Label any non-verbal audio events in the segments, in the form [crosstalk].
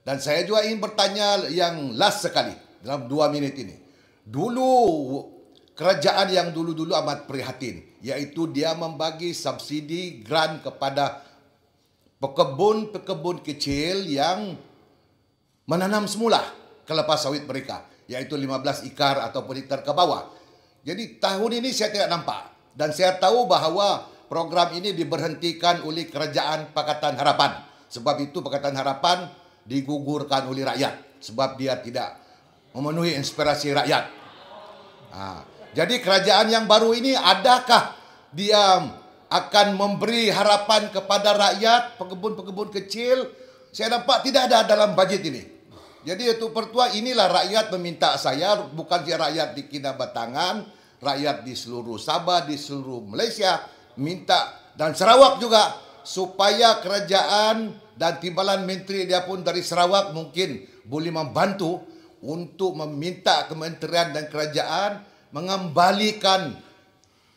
Dan saya juga ingin bertanya yang last sekali dalam dua minit ini. Dulu kerajaan yang dulu-dulu amat prihatin iaitu dia membagi subsidi grant kepada pekebun-pekebun kecil yang menanam semula kelapa sawit mereka iaitu 15 ikar ataupun hektar ke bawah. Jadi tahun ini saya tidak nampak dan saya tahu bahawa program ini diberhentikan oleh kerajaan Pakatan Harapan. Sebab itu Pakatan Harapan digugurkan oleh rakyat sebab dia tidak memenuhi inspirasi rakyat. Ha. Jadi kerajaan yang baru ini adakah dia akan memberi harapan kepada rakyat, pekebun-pekebun kecil? Saya nampak tidak ada dalam bajet ini. Jadi itu pertua inilah rakyat meminta saya bukan si rakyat di Kinabatangan, rakyat di seluruh Sabah, di seluruh Malaysia minta dan Sarawak juga supaya kerajaan dan timbalan menteri dia pun dari Sarawak mungkin boleh membantu untuk meminta kementerian dan kerajaan mengembalikan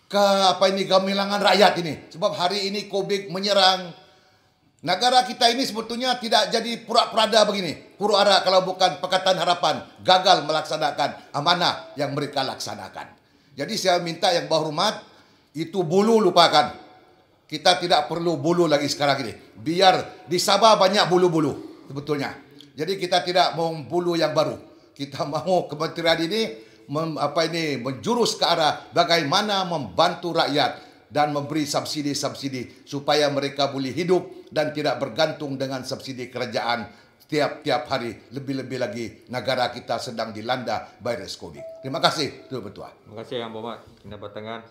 ke apa ini gamilangan rakyat ini sebab hari ini COVID menyerang negara kita ini sebetulnya tidak jadi pura pura begini pura-ara kalau bukan Pakatan Harapan gagal melaksanakan amanah yang mereka laksanakan jadi saya minta yang berhormat itu bulu lupakan kita tidak perlu bulu lagi sekarang ini. Biar di Sabah banyak bulu-bulu sebetulnya. Jadi kita tidak mahu bulu yang baru. Kita [laughs] mahu kementerian ini mem, apa ini menjurus ke arah bagaimana membantu rakyat dan memberi subsidi-subsidi supaya mereka boleh hidup dan tidak bergantung dengan subsidi kerajaan tiap-tiap hari lebih-lebih lagi negara kita sedang dilanda virus COVID. Terima kasih, Tuan Petua. Terima kasih, Yang Bomat. Kita bertengah.